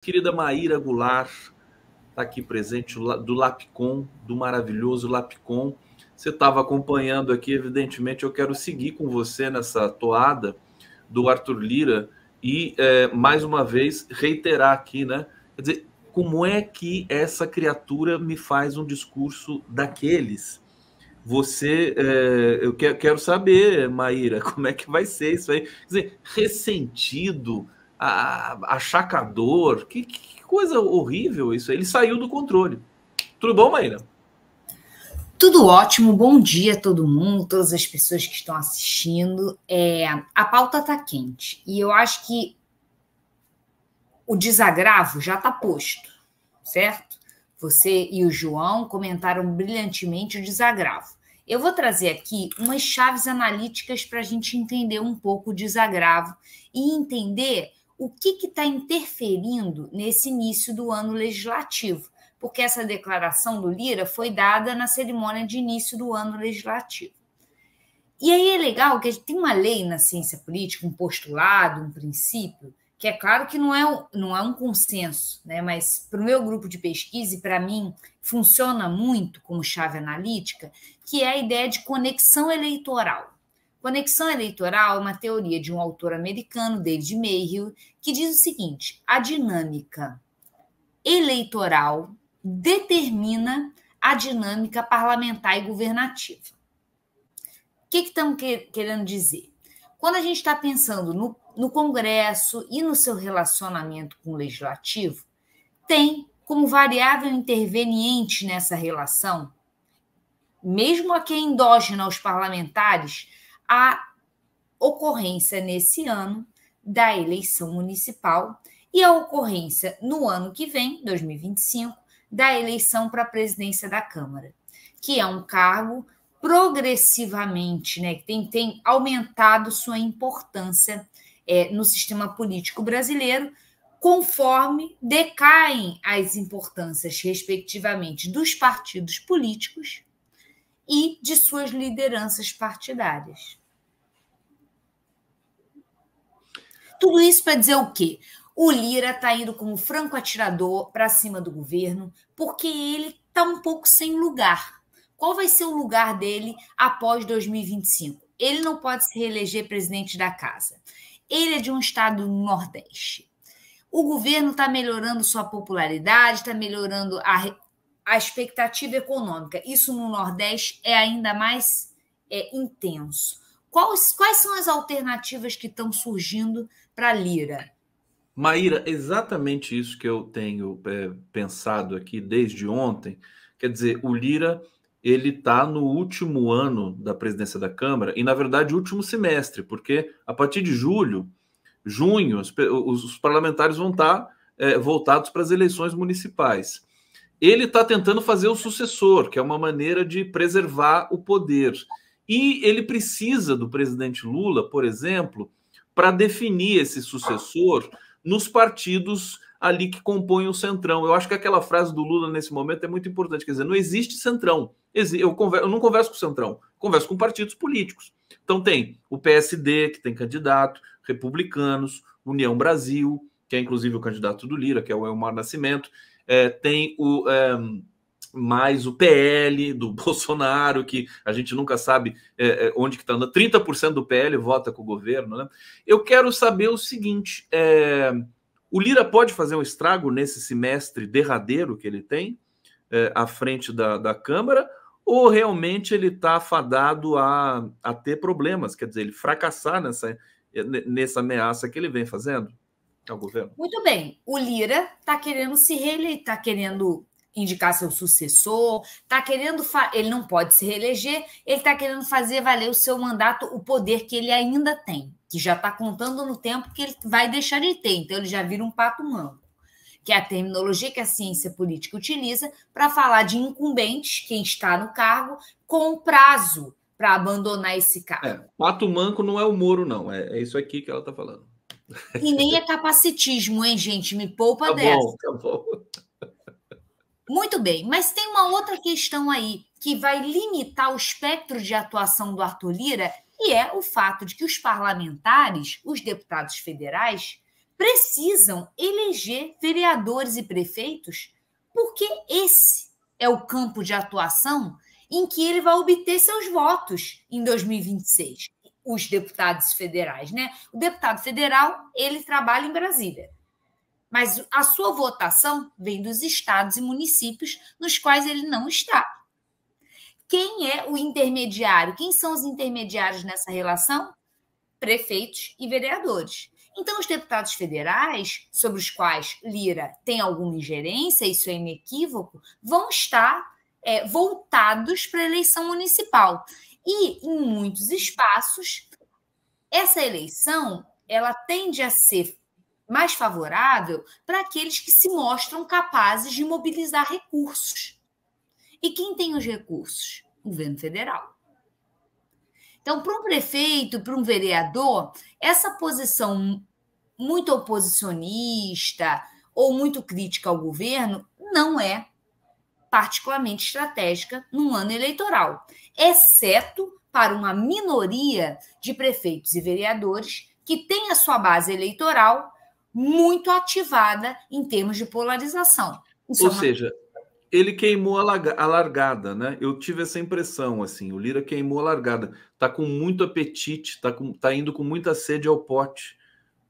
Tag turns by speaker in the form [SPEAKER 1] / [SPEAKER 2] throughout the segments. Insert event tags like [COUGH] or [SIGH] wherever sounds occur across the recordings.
[SPEAKER 1] querida Maíra Goulart, está aqui presente do Lapcom, do maravilhoso Lapcom. Você estava acompanhando aqui, evidentemente, eu quero seguir com você nessa toada do Arthur Lira e, é, mais uma vez, reiterar aqui, né? Quer dizer, como é que essa criatura me faz um discurso daqueles? Você, é, eu quero saber, Maíra, [LAUGHS] como é que vai ser isso aí? Quer dizer, ressentido, achacador. Que, que coisa horrível isso. Ele saiu do controle. Tudo bom, Maíra?
[SPEAKER 2] Tudo ótimo, bom dia a todo mundo, todas as pessoas que estão assistindo. É, a pauta está quente e eu acho que o desagravo já está posto, certo? Você e o João comentaram brilhantemente o desagravo. Eu vou trazer aqui umas chaves analíticas para a gente entender um pouco o desagravo e entender o que está interferindo nesse início do ano legislativo, porque essa declaração do Lira foi dada na cerimônia de início do ano legislativo. E aí é legal que tem uma lei na ciência política, um postulado, um princípio, que é claro que não é, não é um consenso, né? mas para o meu grupo de pesquisa e para mim funciona muito como chave analítica, que é a ideia de conexão eleitoral. Conexão eleitoral é uma teoria de um autor americano, David Mayhew, que diz o seguinte: a dinâmica eleitoral determina a dinâmica parlamentar e governativa. O que, que estamos querendo dizer? Quando a gente está pensando no, no Congresso e no seu relacionamento com o legislativo, tem como variável interveniente nessa relação, mesmo a que é endógena aos parlamentares, a ocorrência nesse ano da eleição municipal e a ocorrência no ano que vem, 2025, da eleição para a presidência da Câmara, que é um cargo progressivamente, né, que tem, tem aumentado sua importância é, no sistema político brasileiro, conforme decaem as importâncias, respectivamente, dos partidos políticos e de suas lideranças partidárias. Tudo isso para dizer o quê? O Lira está indo como franco atirador para cima do governo, porque ele está um pouco sem lugar. Qual vai ser o lugar dele após 2025? Ele não pode se reeleger presidente da casa. Ele é de um estado do Nordeste. O governo está melhorando sua popularidade, está melhorando a, a expectativa econômica. Isso no Nordeste é ainda mais é, intenso. Quais, quais são as alternativas que estão surgindo para Lira?
[SPEAKER 1] Maíra, exatamente isso que eu tenho é, pensado aqui desde ontem. Quer dizer, o Lira ele está no último ano da presidência da Câmara e, na verdade, último semestre, porque a partir de julho, junho, os, os parlamentares vão estar tá, é, voltados para as eleições municipais. Ele está tentando fazer o sucessor, que é uma maneira de preservar o poder. E ele precisa do presidente Lula, por exemplo, para definir esse sucessor nos partidos ali que compõem o centrão. Eu acho que aquela frase do Lula nesse momento é muito importante. Quer dizer, não existe centrão. Eu, converso, eu não converso com o centrão, converso com partidos políticos. Então tem o PSD, que tem candidato, republicanos, União Brasil, que é inclusive o candidato do Lira, que é o Elmar Nascimento, é, tem o. É, mais o PL do [LAUGHS] Bolsonaro, que a gente nunca sabe é, é onde que está andando. 30% do PL vota com o governo, né? Eu quero saber o seguinte: é, o Lira pode fazer um estrago nesse semestre derradeiro que ele tem é, à frente da, da Câmara, ou realmente ele está fadado a, a ter problemas? Quer dizer, ele fracassar nessa, é, nessa ameaça que ele vem fazendo? Ao governo.
[SPEAKER 2] Muito bem, o Lira está querendo se reeleitar, está querendo indicar seu sucessor, tá querendo ele não pode se reeleger, ele está querendo fazer valer o seu mandato, o poder que ele ainda tem, que já está contando no tempo que ele vai deixar de ter, então ele já vira um pato manco, que é a terminologia que a ciência política utiliza para falar de incumbente, quem está no cargo, com prazo para abandonar esse cargo. É,
[SPEAKER 1] pato manco não é o Moro, não, é, é isso aqui que ela está falando.
[SPEAKER 2] E nem é capacitismo, hein, gente? Me poupa tá dessa. Bom, tá bom. Muito bem, mas tem uma outra questão aí que vai limitar o espectro de atuação do Arthur Lira, e é o fato de que os parlamentares, os deputados federais, precisam eleger vereadores e prefeitos, porque esse é o campo de atuação em que ele vai obter seus votos em 2026, os deputados federais, né? O deputado federal, ele trabalha em Brasília. Mas a sua votação vem dos estados e municípios nos quais ele não está. Quem é o intermediário? Quem são os intermediários nessa relação? Prefeitos e vereadores. Então, os deputados federais, sobre os quais Lira tem alguma ingerência, isso é inequívoco, vão estar é, voltados para a eleição municipal. E, em muitos espaços, essa eleição ela tende a ser mais favorável para aqueles que se mostram capazes de mobilizar recursos. E quem tem os recursos? O governo federal. Então, para um prefeito, para um vereador, essa posição muito oposicionista ou muito crítica ao governo não é particularmente estratégica num ano eleitoral, exceto para uma minoria de prefeitos e vereadores que tem a sua base eleitoral muito ativada em termos de polarização. Isso é Ou é uma... seja,
[SPEAKER 1] ele queimou a, largada, né? Eu tive essa impressão, assim, o Lira queimou a largada. Tá com muito apetite, tá, tá indo com muita sede ao pote,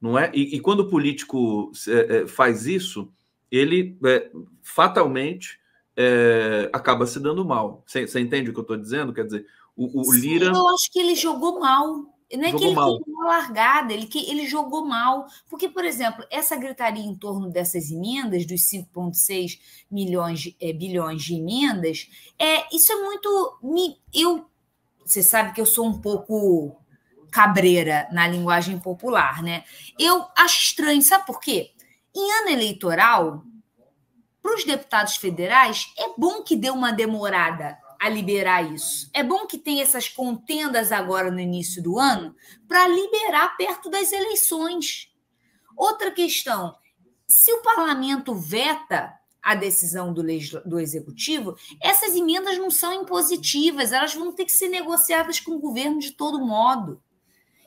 [SPEAKER 1] não é? E, e quando o político é, é, faz isso, ele é, fatalmente é, acaba se dando mal. Você entende o que eu estou dizendo? Quer dizer, o, o Lira. Sim, eu
[SPEAKER 2] acho que ele jogou mal. Não é jogou que ele mal. uma largada, ele, que ele jogou mal. Porque, por exemplo, essa gritaria em torno dessas emendas, dos 5,6 milhões de, é, bilhões de emendas, é, isso é muito. Me, eu, você sabe que eu sou um pouco cabreira na linguagem popular, né? Eu acho estranho, sabe por quê? Em ano eleitoral, para os deputados federais, é bom que dê uma demorada a liberar isso. É bom que tenha essas contendas agora no início do ano para liberar perto das eleições. Outra questão: se o parlamento veta a decisão do, do executivo, essas emendas não são impositivas, elas vão ter que ser negociadas com o governo de todo modo.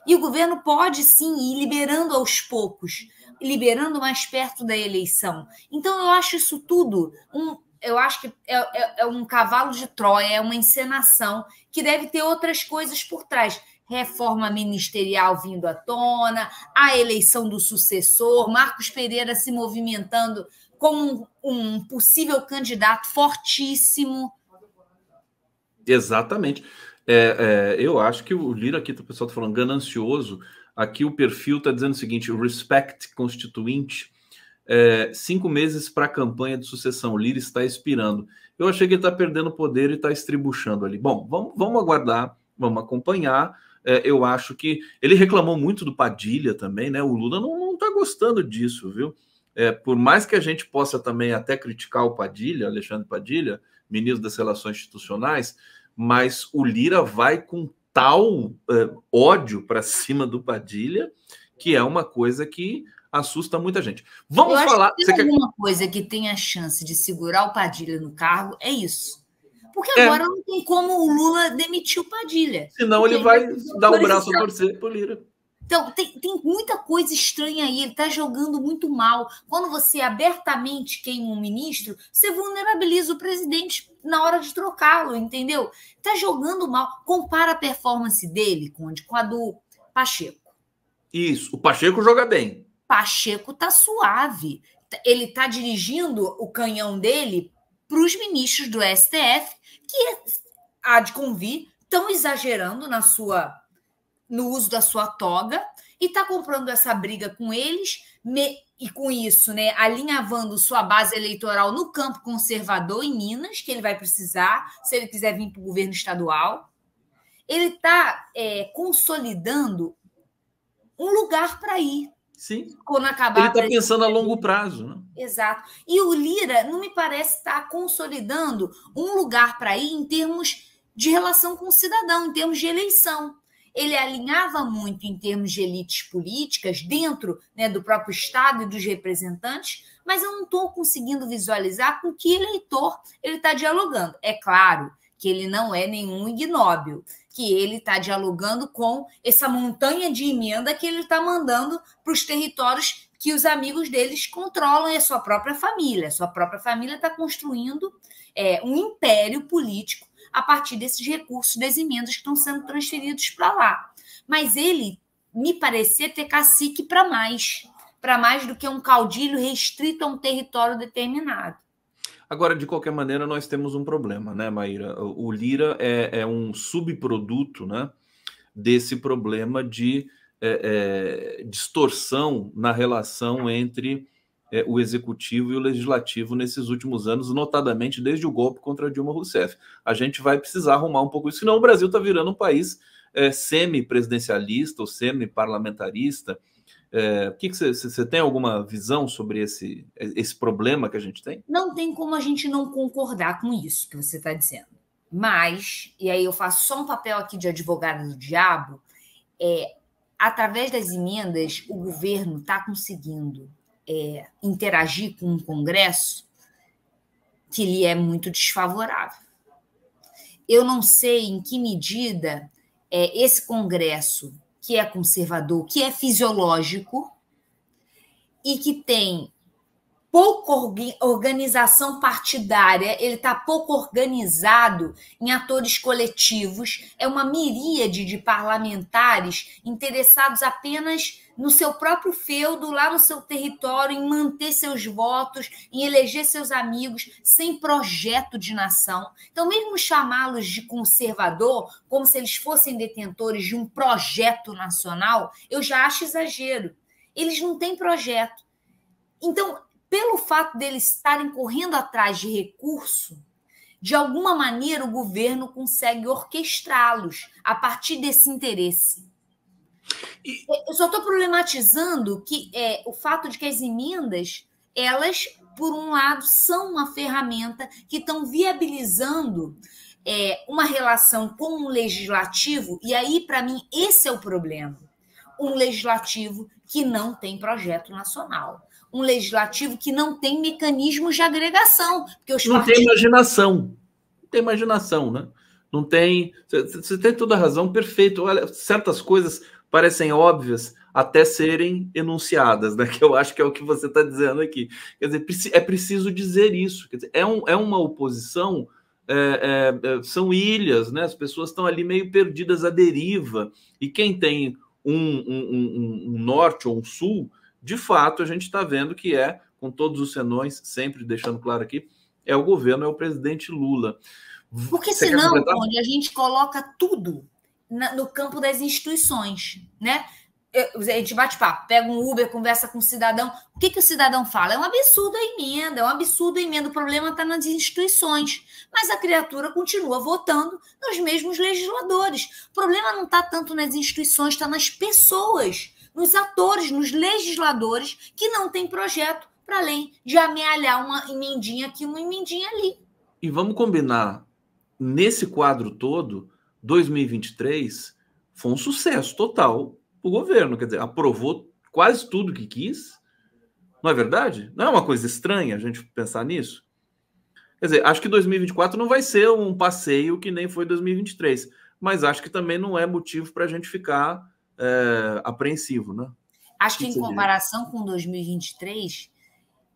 [SPEAKER 2] E o governo pode sim ir liberando aos poucos, liberando mais perto da eleição. Então, eu acho isso tudo um, eu acho que é, é, é um cavalo de Troia, é uma encenação que deve ter outras coisas por trás reforma ministerial vindo à tona, a eleição do sucessor, Marcos Pereira se movimentando como um, um possível candidato fortíssimo.
[SPEAKER 1] Exatamente. É, é, eu acho que o Lira aqui, o pessoal está falando ganancioso. Aqui o perfil está dizendo o seguinte: respect constituinte é, cinco meses para a campanha de sucessão. O Lira está expirando. Eu achei que ele está perdendo poder e está estribuchando ali. Bom, vamos, vamos aguardar, vamos acompanhar. É, eu acho que ele reclamou muito do Padilha também, né? O Lula não está gostando disso, viu? É, por mais que a gente possa também até criticar o Padilha, Alexandre Padilha, ministro das Relações Institucionais, mas o Lira vai com tal é, ódio para cima do Padilha que é uma coisa que assusta muita gente. Vamos Eu falar. Acho que tem alguma
[SPEAKER 2] quer... coisa que tem a chance de segurar o Padilha no cargo é isso. Porque é. agora é. não tem como o Lula demitir o Padilha. Senão ele vai dar o braço a torcer por Lira. Então, tem, tem muita coisa estranha aí, ele está jogando muito mal. Quando você abertamente queima um ministro, você vulnerabiliza o presidente na hora de trocá-lo, entendeu? Está jogando mal. Compara a performance dele, Conde, com a do Pacheco.
[SPEAKER 1] Isso, o Pacheco joga bem.
[SPEAKER 2] Pacheco tá suave. Ele tá dirigindo o canhão dele para os ministros do STF, que é, há de convir, estão exagerando na sua no uso da sua toga e tá comprando essa briga com eles me, e com isso, né, alinhavando sua base eleitoral no campo conservador em Minas, que ele vai precisar se ele quiser vir para o governo estadual. Ele está é, consolidando um lugar para ir, Sim. Ele está pensando a longo prazo. Né? Exato. E o Lira não me parece estar tá consolidando um lugar para ir em termos de relação com o cidadão, em termos de eleição. Ele alinhava muito em termos de elites políticas, dentro né, do próprio Estado e dos representantes, mas eu não estou conseguindo visualizar com que eleitor ele está dialogando. É claro que ele não é nenhum ignóbil, que ele está dialogando com essa montanha de emenda que ele está mandando para os territórios que os amigos deles controlam e é a sua própria família. A sua própria família está construindo é, um império político a partir desses recursos das emendas que estão sendo transferidos para lá. Mas ele me parecia ter cacique para mais, para mais do que um caudilho restrito a um território determinado.
[SPEAKER 1] Agora, de qualquer maneira, nós temos um problema, né, Maíra? O Lira é, é um subproduto né, desse problema de é, é, distorção na relação entre é, o executivo e o legislativo nesses últimos anos, notadamente desde o golpe contra Dilma Rousseff. A gente vai precisar arrumar um pouco isso, senão o Brasil está virando um país é, semi-presidencialista ou semi-parlamentarista é, que você tem alguma visão sobre esse, esse problema que a gente tem?
[SPEAKER 2] Não tem como a gente não concordar com isso que você está dizendo. Mas, e aí eu faço só um papel aqui de advogada do diabo, é, através das emendas, o governo está conseguindo é, interagir com um Congresso que lhe é muito desfavorável. Eu não sei em que medida é, esse Congresso que é conservador, que é fisiológico e que tem pouca organização partidária, ele está pouco organizado em atores coletivos, é uma miríade de parlamentares interessados apenas no seu próprio feudo, lá no seu território, em manter seus votos, em eleger seus amigos, sem projeto de nação. Então, mesmo chamá-los de conservador, como se eles fossem detentores de um projeto nacional, eu já acho exagero. Eles não têm projeto. Então, pelo fato deles estarem correndo atrás de recurso, de alguma maneira o governo consegue orquestrá-los a partir desse interesse. E... Eu só estou problematizando que é, o fato de que as emendas, elas, por um lado, são uma ferramenta que estão viabilizando é, uma relação com o um legislativo, e aí, para mim, esse é o problema. Um legislativo que não tem projeto nacional um legislativo que não tem mecanismos de agregação. Porque os não partidos... tem
[SPEAKER 1] imaginação. Não tem imaginação, né? Não tem. Você tem toda a razão, perfeito. Olha, certas coisas parecem óbvias até serem enunciadas, né? [LAUGHS] Que eu acho que é o que você está dizendo aqui. Quer dizer, é preciso dizer isso. Quer dizer, é, um, é uma oposição, é, é, é, são ilhas, né? As pessoas estão ali meio perdidas à deriva. E quem tem um, um, um, um norte ou um sul de fato, a gente está vendo que é, com todos os senões, sempre deixando claro aqui, é o governo, é o presidente Lula. Porque Você senão, onde
[SPEAKER 2] a gente coloca tudo na, no campo das instituições, né? Eu, a gente bate papo, pega um Uber, conversa com o um cidadão. O que, que o cidadão fala? É um absurdo a emenda, é um absurdo a emenda. O problema está nas instituições. Mas a criatura continua votando nos mesmos legisladores. O problema não está tanto nas instituições, está nas pessoas nos atores, nos legisladores que não têm projeto para além de amealhar uma emendinha aqui, uma emendinha ali.
[SPEAKER 1] E vamos combinar, nesse quadro todo, 2023 foi um sucesso total o governo, quer dizer, aprovou quase tudo que quis. Não é verdade? Não é uma coisa estranha a gente pensar nisso? Quer dizer, acho que 2024 não vai ser um passeio que nem foi 2023, mas acho que também não é motivo para a gente ficar é, apreensivo, né?
[SPEAKER 2] Acho que, que em comparação diria? com 2023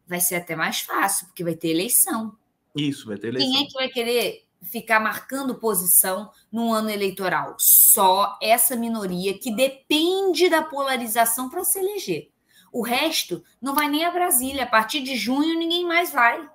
[SPEAKER 2] vai ser até mais fácil, porque vai ter eleição. Isso, vai ter eleição. Quem é que vai querer ficar marcando posição num ano eleitoral? Só essa minoria que depende da polarização para se eleger. O resto não vai nem a Brasília. A partir de junho ninguém mais vai.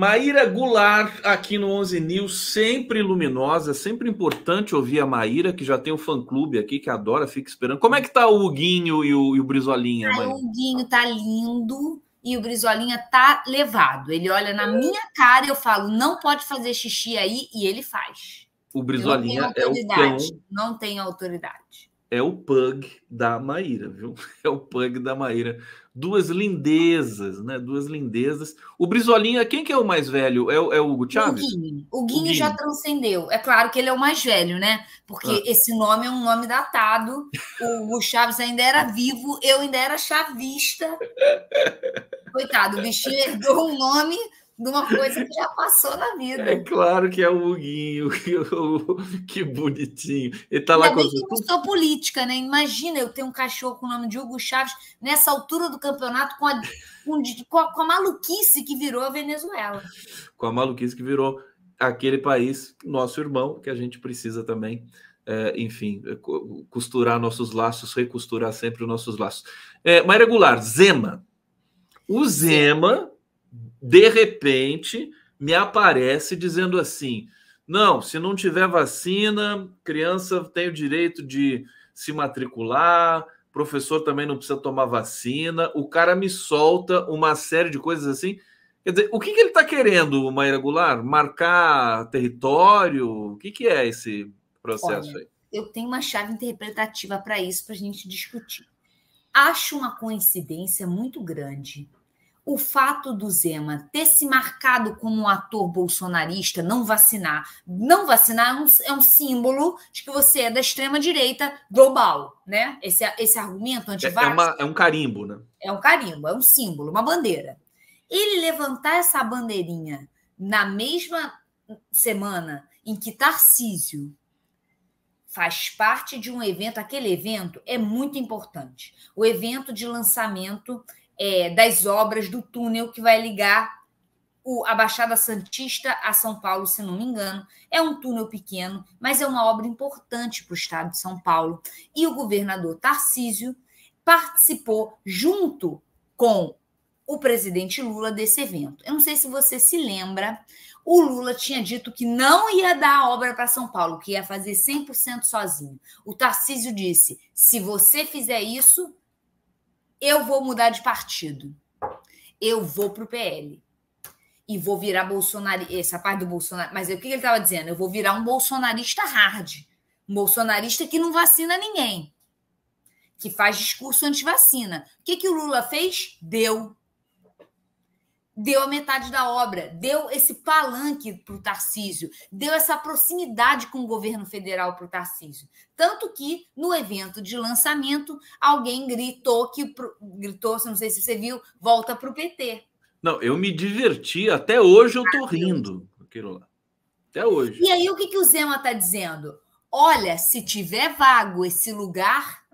[SPEAKER 1] Maíra Goulart, aqui no 11 News, sempre luminosa, sempre importante ouvir a Maíra, que já tem um fã-clube aqui, que adora, fica esperando. Como é que tá o Huguinho e o, e o Brizolinha, ah, O
[SPEAKER 2] Huguinho tá lindo e o Brizolinha tá levado. Ele olha na minha cara e eu falo, não pode fazer xixi aí, e ele faz.
[SPEAKER 1] O Brizolinha é o cão.
[SPEAKER 2] Não tem autoridade.
[SPEAKER 1] É o pug da Maíra, viu? [LAUGHS] É o pug da Maíra duas lindezas, né? Duas lindezas. O Brizolinha, quem que é o mais velho? É, é o Hugo Chaves? O
[SPEAKER 2] Guinho. O Guinho, o Guinho. já transcendeu. É claro que ele é o mais velho, né? Porque ah. esse nome é um nome datado. O Hugo Chaves ainda era vivo, eu ainda era chavista. [LAUGHS] Coitado, o bichinho herdou um nome de uma coisa que já passou na vida. É claro
[SPEAKER 1] que é o Huguinho, [LAUGHS] que, bonitinho. Ele tá lá com a eu
[SPEAKER 2] sou política, né? Imagina eu ter um cachorro com o nome de Hugo Chaves nessa altura do campeonato com a, com a, com a maluquice que virou a Venezuela.
[SPEAKER 1] Com a maluquice que virou aquele país, nosso irmão, que a gente precisa também. É, enfim, é, costurar nossos laços, recosturar sempre os nossos laços. É, Maria Goulart, Zema. O Zema de repente, me aparece dizendo assim: não, se não tiver vacina, criança tem o direito de se matricular, professor também não precisa tomar vacina. O cara me solta uma série de coisas assim. Quer dizer, o que, que ele está querendo, Maíra Goulart? Marcar território? O que, que é esse processo Olha, aí?
[SPEAKER 2] Eu tenho uma chave interpretativa para isso, para a gente discutir. Acho uma coincidência muito grande o fato do Zema ter se marcado como um ator bolsonarista, não vacinar. Não vacinar é um, é um símbolo de que você é da extrema-direita global, né? Esse, esse argumento é, é antivax...
[SPEAKER 1] É, é um carimbo, né?
[SPEAKER 2] É um carimbo, é um símbolo, uma bandeira. Ele levantar essa bandeirinha na mesma semana em que Tarcísio faz parte de um evento, aquele evento é muito importante. O evento de lançamento é, das obras do túnel que vai ligar o, a Baixada Santista a São Paulo, se não me engano. É um túnel pequeno, mas é uma obra importante para o estado de São Paulo. E o governador Tarcísio participou junto com o presidente Lula desse evento. Eu não sei se você se lembra, o Lula tinha dito que não ia dar a obra para São Paulo, que ia fazer 100% sozinho. O Tarcísio disse: se você fizer isso, eu vou mudar de partido. Eu vou pro PL. E vou virar bolsonarista. Essa parte do Bolsonaro. Mas o que ele estava dizendo? Eu vou virar um bolsonarista hard. Um bolsonarista que não vacina ninguém. Que faz discurso anti-vacina. O que, que o Lula fez? Deu deu a metade da obra, deu esse palanque para o Tarcísio, deu essa proximidade com o governo federal para o Tarcísio. Tanto que, no evento de lançamento, alguém gritou que gritou, não sei se você viu, volta para o PT.
[SPEAKER 1] Não, eu me diverti, até hoje eu tô rindo aquilo lá. Até hoje.
[SPEAKER 2] E aí, o que, que o Zema está dizendo? Olha, se tiver vago esse lugar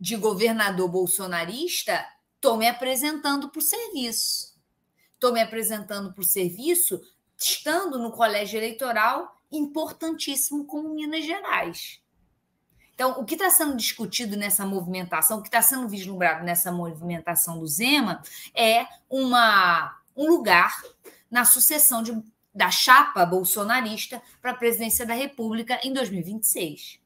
[SPEAKER 2] de governador bolsonarista, estou me apresentando para o serviço estou me apresentando para o serviço, estando no colégio eleitoral importantíssimo como Minas Gerais. Então, o que está sendo discutido nessa movimentação, o que está sendo vislumbrado nessa movimentação do Zema é uma, um lugar na sucessão de, da chapa bolsonarista para a presidência da República em 2026.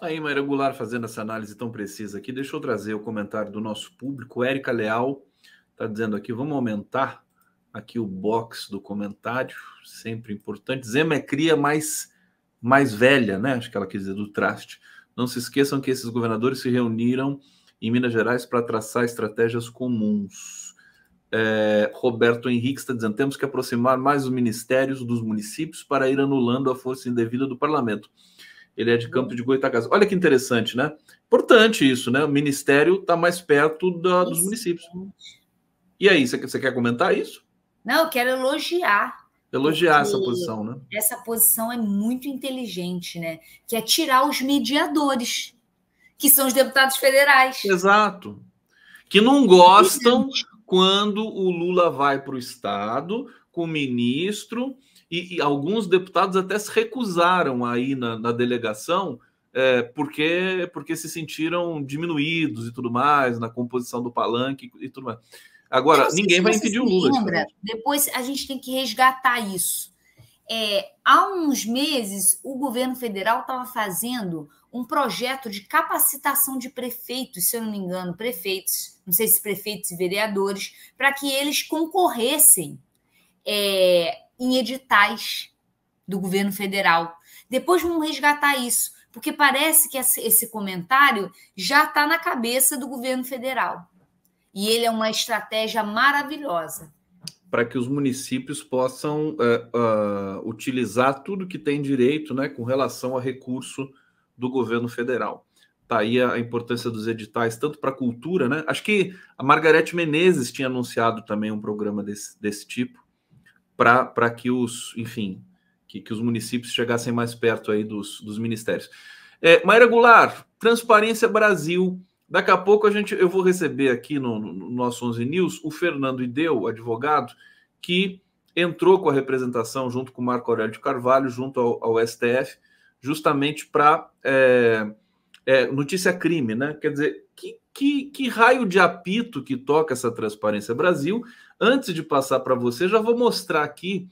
[SPEAKER 1] Tá aí, Maíra Goulart fazendo essa análise tão precisa aqui. Deixa eu trazer o comentário do nosso público. Érica Leal Está dizendo aqui, vamos aumentar aqui o box do comentário, sempre importante. Zema é cria mais, mais velha, né? Acho que ela quis dizer do traste. Não se esqueçam que esses governadores se reuniram em Minas Gerais para traçar estratégias comuns. É, Roberto Henrique está dizendo: temos que aproximar mais os ministérios dos municípios para ir anulando a força indevida do parlamento. Ele é de Campo de Goitacas. Olha que interessante, né? Importante isso, né? O ministério está mais perto da, dos municípios. E aí, você quer comentar isso?
[SPEAKER 2] Não, eu quero elogiar.
[SPEAKER 1] Elogiar essa posição, né?
[SPEAKER 2] Essa posição é muito inteligente, né? Que é tirar os mediadores, que são os deputados federais.
[SPEAKER 1] Exato. Que não gostam quando o Lula vai para o Estado com o ministro, e, e, alguns deputados até se recusaram aí na, na delegação é, porque, porque se sentiram diminuídos e tudo mais, na composição do palanque e tudo mais. Agora, então, assim, ninguém vai impedir o Lula. Lembra,
[SPEAKER 2] depois a gente tem que resgatar isso. É, há uns meses, o governo federal estava fazendo um projeto de capacitação de prefeitos, se eu não me engano, prefeitos, não sei se prefeitos e vereadores, para que eles concorressem é, em editais do governo federal. Depois vamos resgatar isso, porque parece que esse comentário já está na cabeça do governo federal. E ele é uma estratégia maravilhosa.
[SPEAKER 1] Para que os municípios possam uh, utilizar tudo que tem direito né, com relação a recurso do governo federal. Está aí a importância dos editais, tanto para a cultura, né? Acho que a Margarete Menezes tinha anunciado também um programa desse, desse tipo para que os, enfim, que, que os municípios chegassem mais perto aí dos, dos ministérios. É, Mayra Goulart, Transparência Brasil Daqui a pouco a gente, eu vou receber aqui no, no nosso 11 News o Fernando Ideu, advogado, que entrou com a representação junto com o Marco Aurélio de Carvalho, junto ao, ao STF, justamente para é, é, notícia crime, né? Quer dizer, que, que, que raio de apito que toca essa Transparência Brasil? Antes de passar para você, já vou mostrar aqui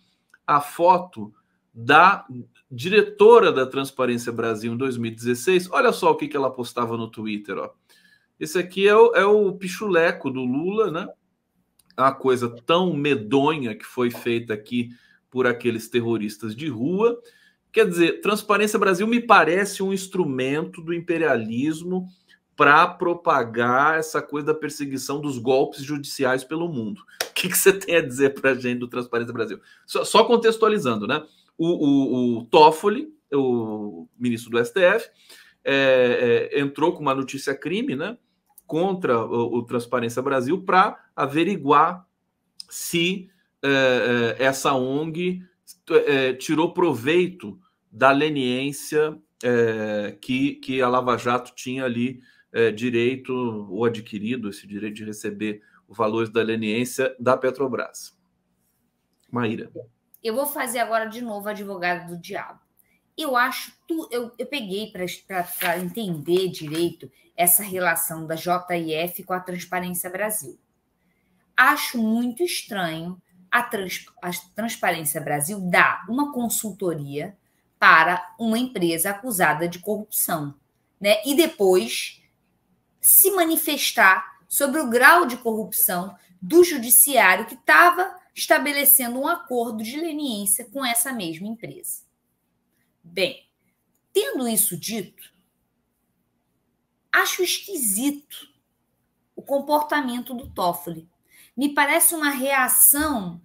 [SPEAKER 1] a foto da diretora da Transparência Brasil em 2016. Olha só o que, que ela postava no Twitter, ó. Esse aqui é o, é o pichuleco do Lula, né? A coisa tão medonha que foi feita aqui por aqueles terroristas de rua. Quer dizer, Transparência Brasil me parece um instrumento do imperialismo para propagar essa coisa da perseguição dos golpes judiciais pelo mundo. [LAUGHS] O que, que você tem a dizer para a gente do Transparência Brasil? Só, só contextualizando, né? O, o, o, Toffoli, o ministro do STF, é, é, entrou com uma notícia crime, né? contra o, o Transparência Brasil para averiguar se é, essa ONG é, eh, tirou proveito da leniência é, que, que a Lava Jato tinha ali direito ou adquirido esse direito de receber os valores da leniência da Petrobras. Maíra.
[SPEAKER 2] Eu vou fazer agora de novo advogado do diabo eu acho, tu, eu, eu peguei para entender direito essa relação da JIF com a Transparência Brasil. Acho muito estranho a, trans, a Transparência Brasil dar uma consultoria para uma empresa acusada de corrupção, né? E depois se manifestar sobre o grau de corrupção do judiciário que estava estabelecendo um acordo de leniência com essa mesma empresa. Bem, tendo isso dito, acho esquisito o comportamento do Toffoli. Me parece uma reação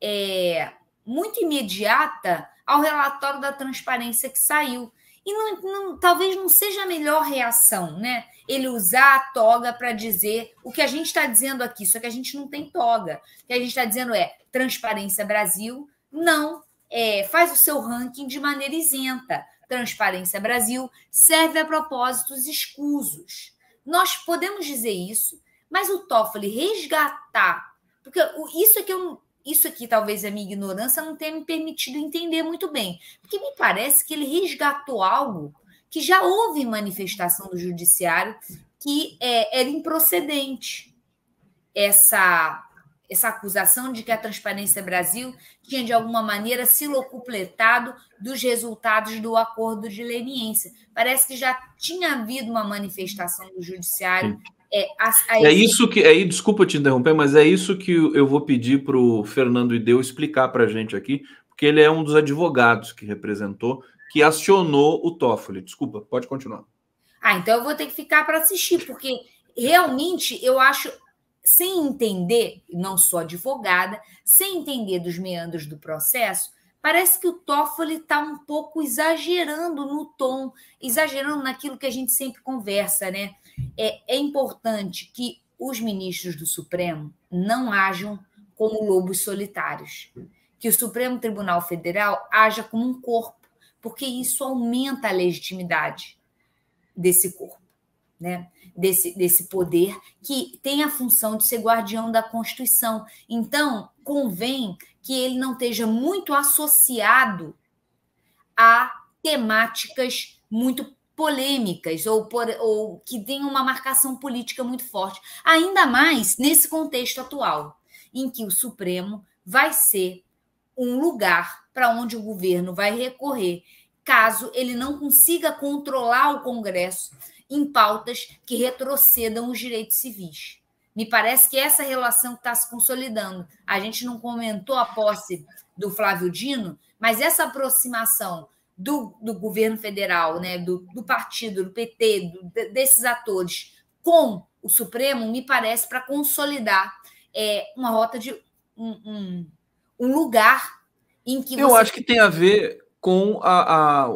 [SPEAKER 2] é, muito imediata ao relatório da transparência que saiu. E não, não, talvez não seja a melhor reação, né? Ele usar a toga para dizer o que a gente está dizendo aqui, só que a gente não tem toga. O que a gente está dizendo é Transparência Brasil não é, faz o seu ranking de maneira isenta. Transparência Brasil serve a propósitos escusos. Nós podemos dizer isso, mas o Toffoli resgatar, porque isso aqui é eu isso aqui talvez a minha ignorância não tenha me permitido entender muito bem, porque me parece que ele resgatou algo que já houve manifestação do judiciário que é, era improcedente. Essa essa acusação de que a Transparência Brasil tinha, de alguma maneira, se locupletado dos resultados do acordo de leniência. Parece que já tinha havido uma manifestação do Judiciário. É, a, a... é isso que.
[SPEAKER 1] Aí, é desculpa te interromper, mas é isso que eu vou pedir para o Fernando Ideu explicar para a gente aqui, porque ele é um dos advogados que representou, que acionou o Toffoli. Desculpa, pode continuar.
[SPEAKER 2] Ah, então eu vou ter que ficar para assistir, porque realmente eu acho sem entender, não sou advogada, sem entender dos meandros do processo, parece que o Toffoli está um pouco exagerando no tom, exagerando naquilo que a gente sempre conversa, né? É, é importante que os ministros do Supremo não hajam como lobos solitários, que o Supremo Tribunal Federal haja como um corpo, porque isso aumenta a legitimidade desse corpo, né? desse, desse poder, que tem a função de ser guardião da Constituição. Então, convém que ele não esteja muito associado a temáticas muito polêmicas ou, por, ou que tenham uma marcação política muito forte. Ainda mais nesse contexto atual, em que o Supremo vai ser um lugar para onde o governo vai recorrer caso ele não consiga controlar o Congresso em pautas que retrocedam os direitos civis. Me parece que essa relação está se consolidando. A gente não comentou a posse do Flávio Dino, mas essa aproximação do, do governo federal, né, do, do partido, do PT, do, desses atores com o Supremo, me parece para consolidar é, uma rota de um, um, um lugar em que. Eu acho
[SPEAKER 1] que tem a ver com a, a,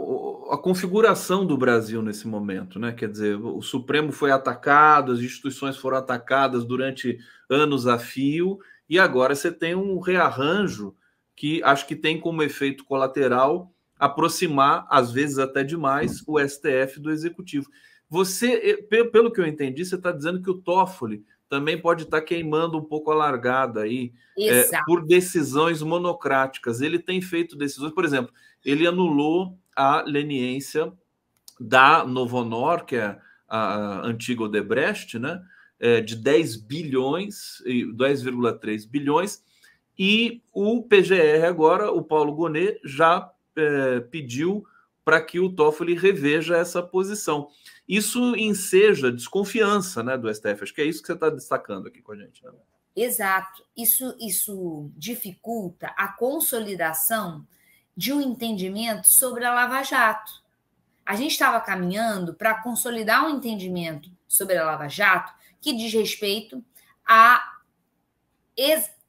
[SPEAKER 1] a, configuração do Brasil nesse momento, né? Quer dizer, o Supremo foi atacado, as instituições foram atacadas durante anos a fio, e agora você tem um rearranjo que acho que tem como efeito colateral aproximar, às vezes até demais, o STF do Executivo. Você, eh, pelo que eu entendi, você está dizendo que o Toffoli também pode estar tá queimando um pouco a largada aí é, por decisões monocráticas. Ele tem feito decisões, por exemplo, ele anulou a leniência da Novonor, que é a antiga Odebrecht, né? É, de 10 bilhões, 10,3 bilhões, e o PGR agora, o Paulo Gonet, já é, pediu para que o Toffoli reveja essa posição. Isso enseja desconfiança né, do STF. Acho que é isso que você está destacando aqui
[SPEAKER 2] com a gente. Né? Exato. Isso, isso dificulta a consolidação de um entendimento sobre a Lava Jato. A gente estava caminhando para consolidar um entendimento sobre a Lava Jato que diz respeito à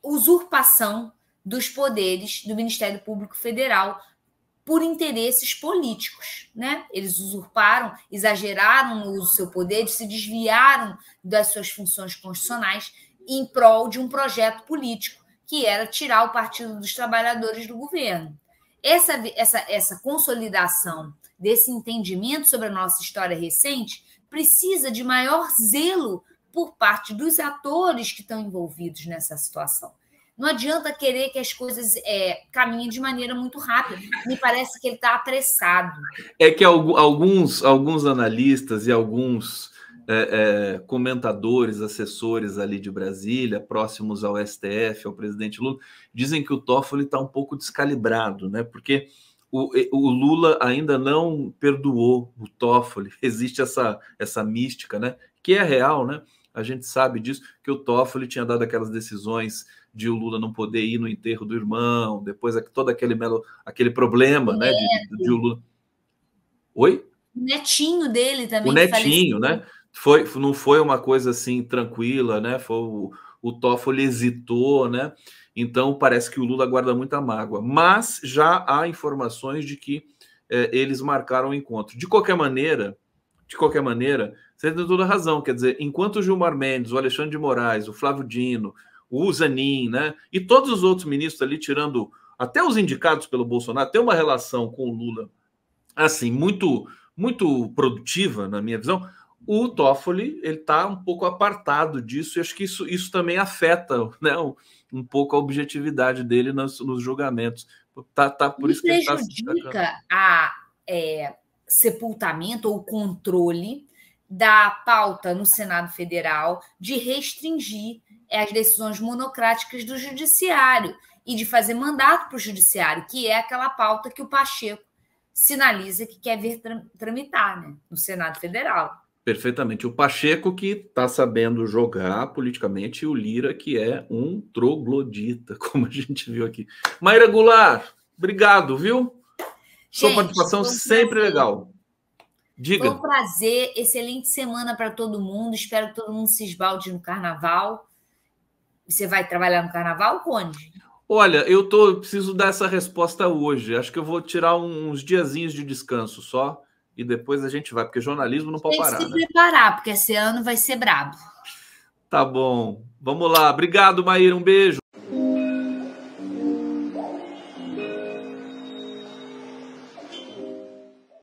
[SPEAKER 2] usurpação dos poderes do Ministério Público Federal por interesses políticos, né? Eles usurparam, exageraram no uso do seu poder, se desviaram das suas funções constitucionais em prol de um projeto político, que era tirar o Partido dos Trabalhadores do governo. Essa, essa, essa consolidação desse entendimento sobre a nossa história recente precisa de maior zelo por parte dos atores que estão envolvidos nessa situação. Não adianta querer que as coisas é, caminhem de maneira muito rápida. Me parece que ele está apressado.
[SPEAKER 1] É que alguns, alguns analistas e alguns é, é, comentadores, assessores ali de Brasília, próximos ao STF, ao presidente Lula, dizem que o Toffoli está um pouco descalibrado, né? Porque o, o, Lula ainda não perdoou o Toffoli. [LAUGHS] Existe essa, essa mística, né? Que é real, né? A gente sabe disso, que o Toffoli tinha dado aquelas decisões de o Lula não poder ir no enterro do irmão, depois todo aquele melo, aquele problema, né? De, é, de o Lula. Oi?
[SPEAKER 2] O netinho dele também. O netinho, faleceu. né?
[SPEAKER 1] Foi, não foi uma coisa assim tranquila, né? Foi o, o Toffoli hesitou, né? Então parece que o Lula guarda muita mágoa. Mas já há informações de que é, eles marcaram o um encontro. De qualquer maneira, de qualquer maneira, você tem toda razão. Quer dizer, enquanto o Gilmar Mendes, o Alexandre de Moraes, o Flávio Dino, o Zanin, né? E todos os outros ministros ali, tirando até os indicados pelo Bolsonaro, tem uma relação com o Lula, assim, muito, muito produtiva, na minha visão. O Toffoli ele está um pouco apartado disso e acho que isso, isso também afeta né, um, pouco a objetividade dele nos, nos julgamentos. Tá, tá, por e isso tá prejudica que tá
[SPEAKER 2] a é, sepultamento ou controle da pauta no Senado Federal de restringir é as decisões monocráticas do judiciário e de fazer mandato para o judiciário, que é aquela pauta que o Pacheco sinaliza que quer ver tramitar né, no Senado Federal.
[SPEAKER 1] Perfeitamente. O Pacheco que está sabendo jogar politicamente e o Lira que é um troglodita, [LAUGHS] como a gente viu aqui. Maíra Goulart, obrigado, viu?
[SPEAKER 2] Gente, Sua participação sempre
[SPEAKER 1] legal. Diga. Foi um
[SPEAKER 2] prazer, excelente semana para todo mundo. Espero que todo mundo se esbalde no carnaval. Você vai trabalhar no carnaval, Conde?
[SPEAKER 1] Olha, eu tô preciso dar essa resposta hoje. Acho que eu vou tirar uns diazinhos de descanso só e depois a gente vai, porque jornalismo não pode parar. Tem que se né?
[SPEAKER 2] preparar, porque esse ano vai ser brabo.
[SPEAKER 1] Tá bom. Vamos lá. Obrigado, Maíra. Um beijo.